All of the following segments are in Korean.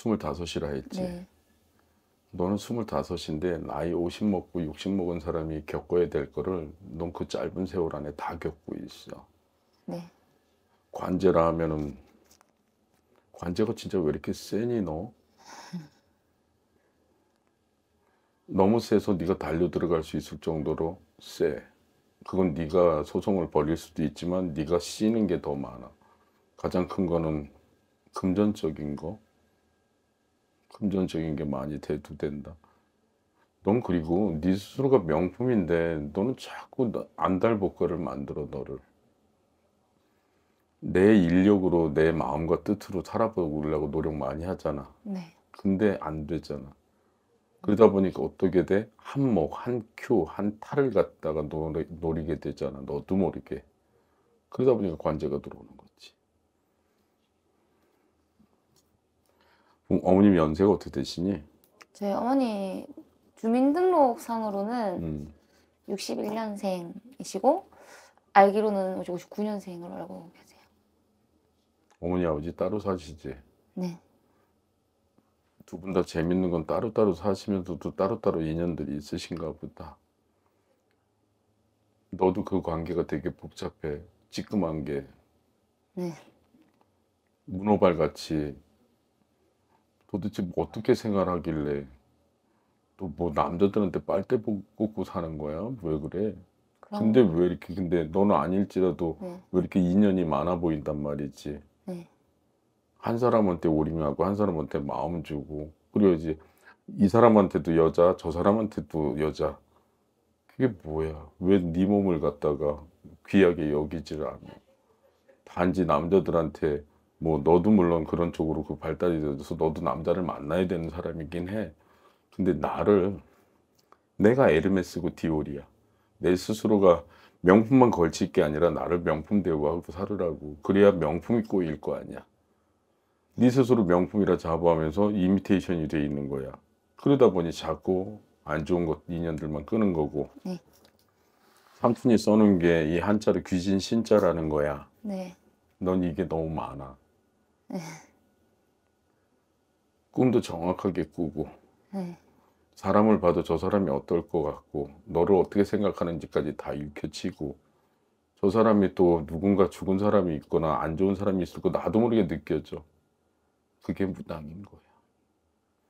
스물다섯이라 했지. 네. 너는 스물인데 나이 오십 먹고 육십 먹은 사람이 겪어야 될 거를 넌 그 짧은 세월 안에 다 겪고 있어. 네. 관제라 하면은 관제가 진짜 왜 이렇게 세니 너? 너무 세서 네가 달려 들어갈 수 있을 정도로 세. 그건 네가 소송을 벌일 수도 있지만 네가 씌는 게 더 많아. 가장 큰 거는 금전적인 거, 금전적인 게 많이 대두된다. 넌 그리고 네 스스로가 명품인데 너는 자꾸 안달복거를 만들어 너를. 내 인력으로 내 마음과 뜻으로 살아보려고 노력 많이 하잖아. 네. 근데 안 되잖아. 그러다 보니까 어떻게 돼? 한목, 한 큐, 한 탈을 갖다가 노리, 노리게 되잖아. 너도 모르게. 그러다 보니까 관제가 들어오는 거지. 어, 어머님 연세가 어떻게 되시니? 저 어머니 주민등록상으로는 음. 61년생이시고 알기로는 59년생으로 알고 계세요. 어머니 아버지 따로 사시지? 네. 두 분 다 재밌는 건 따로따로 사시면서도 따로따로 인연들이 있으신가 보다. 너도 그 관계가 되게 복잡해. 찌끔한 게. 네. 문어발 같이 도대체 뭐 어떻게 생활하길래 또 뭐 남자들한테 빨대 꽂고 사는 거야? 왜 그래? 근데 왜 이렇게 근데 너는 아닐지라도 네. 왜 이렇게 인연이 많아 보인단 말이지. 네. 한 사람한테 오림하고 한 사람한테 마음 주고 그리고 이제 이 사람한테도 여자 저 사람한테도 여자 그게 뭐야 왜 네 몸을 갖다가 귀하게 여기지를 않아 단지 남자들한테 뭐 너도 물론 그런 쪽으로 그 발달이 돼서 너도 남자를 만나야 되는 사람이긴 해. 근데 나를 내가 에르메스고 디올이야. 내 스스로가 명품만 걸칠 게 아니라 나를 명품 대우하고 살으라고 그래야 명품이 꼬일 거 아니야. 네 스스로 명품이라 자부하면서 이미테이션이 돼 있는 거야. 그러다 보니 자꾸 안 좋은 것 인연들만 끄는 거고. 네. 삼촌이 써놓은 게 이한자를 귀신 신자라는 거야. 네. 넌 이게 너무 많아. 네. 꿈도 정확하게 꾸고 네. 사람을 봐도 저 사람이 어떨 것 같고 너를 어떻게 생각하는지까지 다 읽혀치고 저 사람이 또 누군가 죽은 사람이 있거나 안 좋은 사람이 있을 거 나도 모르게 느껴져. 그게 무당인 거야.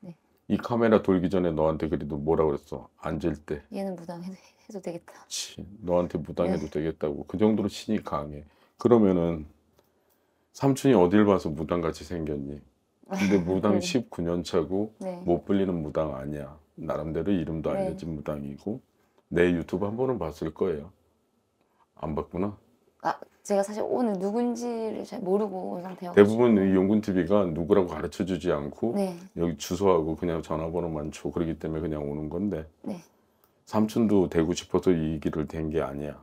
네. 이 카메라 돌기 전에 너한테 그래도 뭐라 그랬어? 앉을 때. 얘는 무당해도 해도 되겠다. 치, 너한테 무당해도 네. 되겠다고. 그 정도로 신이 강해. 그러면은 삼촌이 어딜 봐서 무당같이 생겼니? 근데 무당 네. 19년 차고 네. 못 불리는 무당 아니야. 나름대로 이름도 네. 알려진 네. 무당이고 내 유튜브 한 번은 봤을 거예요. 안 봤구나. 아 제가 사실 오늘 누군지를 잘 모르고 온 상태여서 대부분 이 용군 TV가 누구라고 가르쳐 주지 않고 네. 여기 주소하고 그냥 전화번호만 줘 그러기 때문에 그냥 오는 건데 네. 삼촌도 되고 싶어서 이 길을 된게 아니야.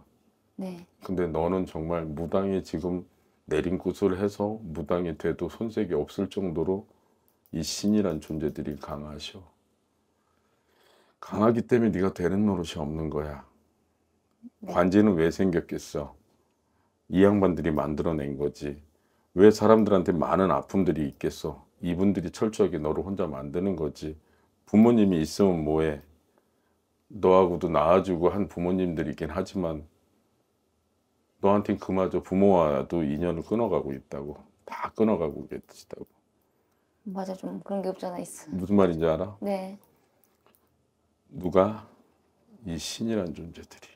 네. 근데 너는 정말 무당이 지금 내림굿을 해서 무당이 돼도 손색이 없을 정도로 이 신이란 존재들이 강하셔. 강하기 때문에 네가 되는 노릇이 없는 거야. 네. 관제는 왜 생겼겠어? 이 양반들이 만들어낸 거지. 왜 사람들한테 많은 아픔들이 있겠어? 이분들이 철저하게 너를 혼자 만드는 거지. 부모님이 있으면 뭐해? 너하고도 나아주고한 부모님들이긴 있 하지만 너한텐 그마저 부모와도 인연을 끊어가고 있다고 다 끊어가고 계시다고 맞아 좀 그런 게 없잖아 있어 무슨 말인지 알아? 네 누가 이 신이란 존재들이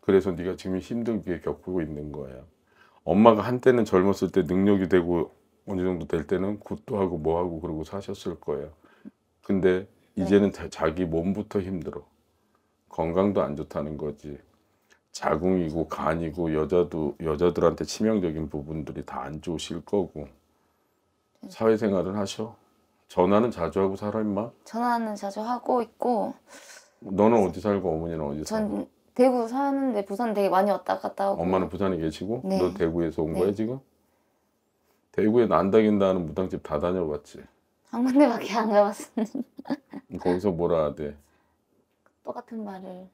그래서 네가 지금 힘들게 겪고 있는 거야 엄마가 한때는 젊었을 때 능력이 되고 어느 정도 될 때는 굿도 하고 뭐 하고 그러고 사셨을 거예요 근데 네. 이제는 네. 자기 몸부터 힘들어 건강도 안 좋다는 거지 자궁이고 간이고 여자도 여자들한테 치명적인 부분들이 다 안 좋으실 거고 네. 사회생활을 하셔. 전화는 자주 하고 살아 임마. 전화는 자주 하고 있고. 너는 어디 살고 어머니는 어디 전 살고? 대구 사는데 부산 되게 많이 왔다 갔다 하고. 엄마는 부산에 계시고 네. 너 대구에서 온 네. 거야 지금? 대구에 난다긴다는 무당집 다 다녀봤지. 한 군데밖에 안 가봤었는데. 거기서 뭐라 하대? 똑같은 말을.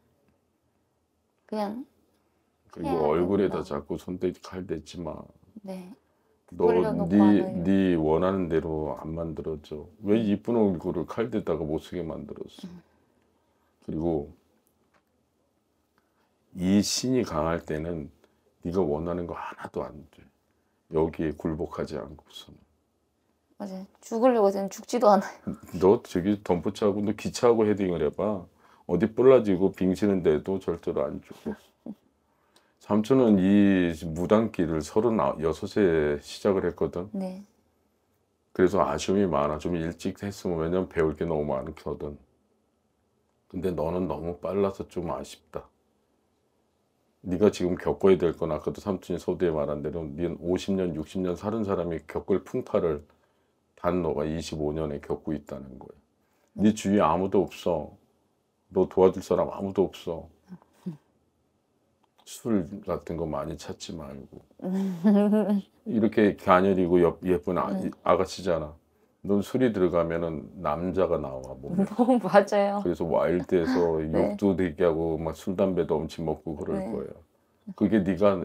그냥 그리고 얼굴에다 된다. 자꾸 손대 칼 대지 마. 네. 너네 네. 원하는 대로 안 만들었죠. 왜 이쁜 얼굴을 칼 대다가 못 쓰게 만들었어. 음. 그리고 이 신이 강할 때는 네가 원하는 거 하나도 안 돼. 여기에 굴복하지 않고서는. 맞아. 죽으려고 했는 죽지도 않아요. 너 저기 덤프차하고 너 기차하고 헤딩을 해봐. 어디 뿔라지고 빙치는데도 절대로 안 죽고 삼촌은 이 무당기를 36세 시작을 했거든 네. 그래서 아쉬움이 많아 좀 일찍 했으면 왜냐면 배울 게 너무 많거든 근데 너는 너무 빨라서 좀 아쉽다 네가 지금 겪어야 될거 아까도 삼촌이 소대에 말한 대로 네는 50년 60년 사는 사람이 겪을 풍파를 단 너가 25년에 겪고 있다는 거예네 주위에 아무도 없어 너 도와줄 사람 아무도 없어. 술 같은 거 많이 찾지 말고. 이렇게 가녀리고 예쁜 아, 네. 아가씨잖아. 넌 술이 들어가면은 남자가 나와 몸에. 어, 맞아요. 그래서 와일드에서 네. 욕도 되게 하고 막 술 담배도 엄청 먹고 그럴 네. 거예요. 그게 네가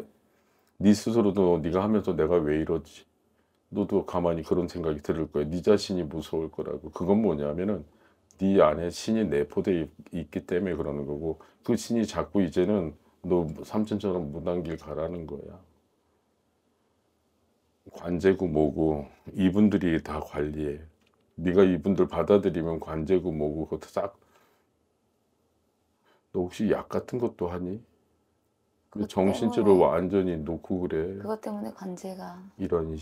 네 스스로도 네가 하면서 내가 왜 이러지? 너도 가만히 그런 생각이 들을 거야. 네 자신이 무서울 거라고. 그건 뭐냐면은 네 안에 신이 내포되어 있기 때문에 그러는 거고 그 신이 자꾸 이제는 너 삼촌처럼 무단길 가라는 거야. 관제구 뭐고 이분들이 다 관리해. 네가 이분들 받아들이면 관제구 뭐고 그것도 싹. 너 혹시 약 같은 것도 하니? 그 정신줄을 완전히 놓고 그래. 그것 때문에 관제가 이런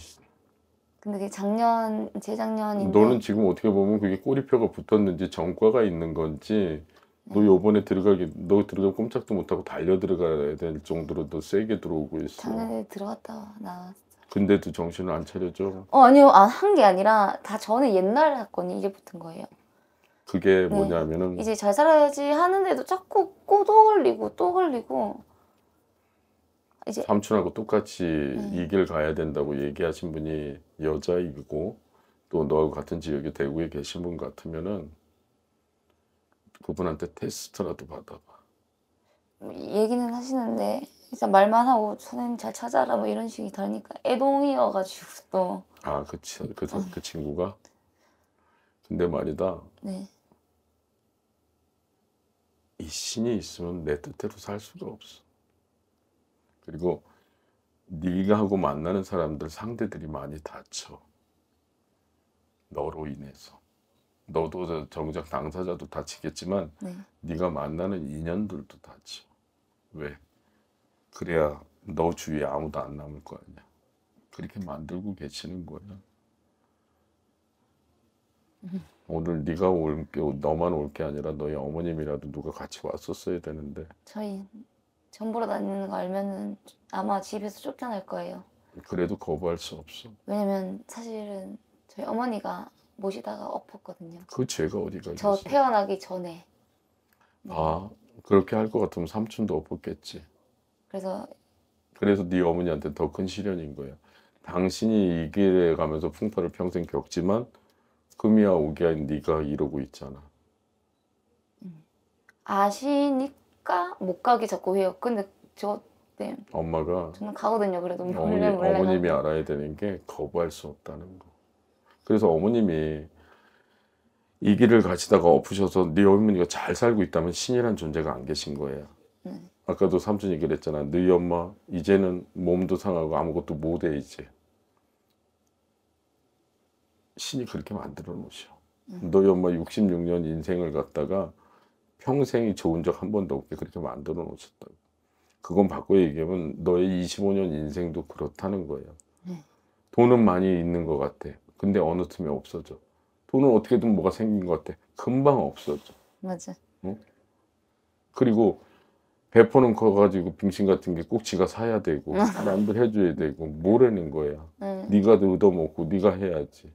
근데 그게 작년, 재작년인데. 너는 지금 어떻게 보면 그게 꼬리표가 붙었는지 전과가 있는 건지 너 네. 요번에 들어가기 너 들어가 꼼짝도 못하고 달려 들어가야 될 정도로 너 세게 들어오고 있어. 작년에 들어갔다 나왔어. 근데도 정신을 안 차려줘. 어 아니요 안 한게 아, 아니라 다 전에 옛날 사건이 이제 붙은 거예요. 그게 네. 뭐냐면은 네. 이제 잘 살아야지 하는데도 자꾸 꼬도 흘리고 또 흘리고 이제 삼촌하고 똑같이 네. 음. 이길 가야 된다고 얘기하신 분이 여자이고 또 너하고 같은 지역에 대구에 계신 분 같으면은 그분한테 테스트라도 받아봐. 뭐 얘기는 하시는데 일단 말만 하고 선생잘 찾아라 뭐 이런 식이 다르니까 애동이어가지고 또. 아, 그, 치, 그, 응. 음. 그 친구가? 근데 말이다. 네. 이 신이 있으면 내 뜻대로 살 수가 없어. 그리고 네가 하고 만나는 사람들 상대들이 많이 다쳐. 너로 인해서. 너도 정작 당사자도 다치겠지만 네. 네가 만나는 인연들도 다쳐. 왜? 그래야 너 주위에 아무도 안 남을 거 아니야. 그렇게 만들고 계시는 거야. 오늘 네가 올 게 너만 올 게 아니라 너희 어머님이라도 누가 같이 왔었어야 되는데. 저희 정보러 다니는 거 알면은 아마 집에서 쫓겨날 거예요. 그래도 거부할 수 없어. 왜냐면 사실은 저희 어머니가 모시다가 엎었거든요. 그 죄가 어디가 있어? 태어나기 전에. 네. 아 그렇게 할 것 같으면 삼촌도 엎었겠지. 그래서 그래서 네 어머니한테 더 큰 시련인 거야. 당신이 이 길에 가면서 풍파를 평생 겪지만 금이야 오기야 네가 이러고 있잖아. 음. 아시니까. 가? 못 가기 자꾸 해요. 근데 저 네. 엄마가 저는 가거든요. 그래도 몰래 어머니, 몰래 어머님이 가 알아야 되는 게 거부할 수 없다는 거. 그래서 어머님이 이 길을 가시다가 엎으셔서 네 어머니가 잘 살고 있다면 신이란 존재가 안 계신 거예요. 네. 아까도 삼촌이 그랬잖아. 너 엄마 이제는 몸도 상하고 아무것도 못해 이제. 신이 그렇게 만들어 놓으셔. 음. 너희 엄마 66년 인생을 갖다가 평생이 좋은 적 한 번도 없게 그렇게 만들어 놓으셨다고. 그건 바꿔 얘기하면 너의 25년 인생도 그렇다는 거예요. 네. 돈은 많이 있는 것 같아. 근데 어느 틈에 없어져. 돈은 어떻게든 뭐가 생긴 것 같아. 금방 없어져. 맞아. 응? 그리고 배포는 커가지고 빙신 같은 게 꼭 지가 사야 되고 남들 해줘야 되고 뭐라는 거야. 응. 네가 얻어먹고 네가 해야지.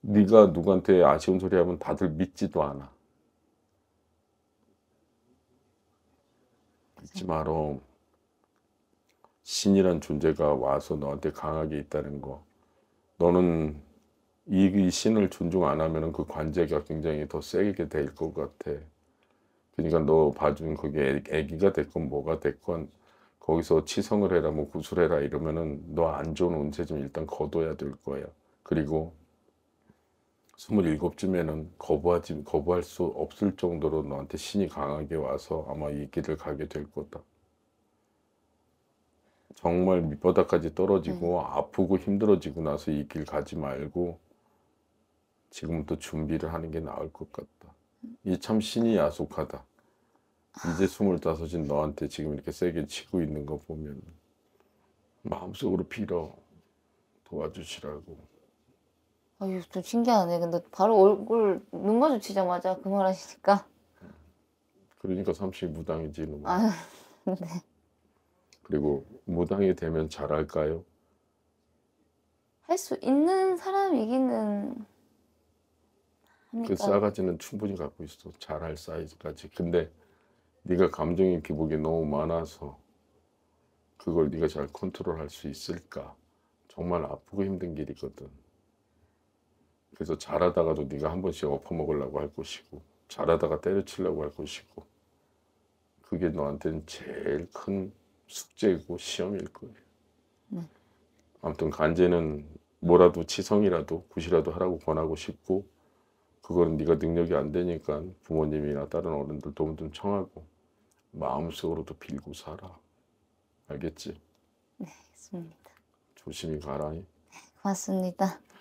네가 누구한테 아쉬운 소리 하면 다들 믿지도 않아. 믿지 마라. 신이란 존재가 와서 너한테 강하게 있다는 거. 너는 이 신을 존중 안 하면 그 관제가 굉장히 더 세게 될 것 같아. 그러니까 너 봐준 그게 애기가 됐건 뭐가 됐건 거기서 치성을 해라 뭐 구슬해라 이러면은 너 안 좋은 운세 좀 일단 거둬야 될거예 그리고 27쯤에는 거부하지, 거부할 수 없을 정도로 너한테 신이 강하게 와서 아마 이 길을 가게 될 거다. 정말 밑바닥까지 떨어지고 음. 아프고 힘들어지고 나서 이 길 가지 말고 지금부터 준비를 하는 게 나을 것 같다. 이 참 신이 야속하다. 이제 스물인 너한테 지금 이렇게 세게 치고 있는 거 보면 마음속으로 빌어 도와주시라고. 아유 좀 신기하네. 근데 바로 얼굴 눈 마주치자마자 그 말하시니까. 그러니까 삼시 무당이지 놈. 아, 네. 그리고 무당이 되면 잘할까요? 할 수 있는 사람이기는 합니까? 그 싸가지는 충분히 갖고 있어. 잘할 사이즈까지. 근데 네가 감정의 기복이 너무 많아서 그걸 네가 잘 컨트롤할 수 있을까? 정말 아프고 힘든 길이거든. 그래서 잘하다가도 네가 한 번씩 엎어먹으려고 할 것이고 잘하다가 때려치려고 할 것이고 그게 너한테는 제일 큰 숙제이고 시험일 거예요. 네. 아무튼 간제는 뭐라도 치성이라도 굿이라도 하라고 권하고 싶고 그거는 네가 능력이 안 되니까 부모님이나 다른 어른들 도움 좀 청하고 마음속으로도 빌고 살아. 알겠지? 네, 알습니다 조심히 가라 네, 고맙습니다.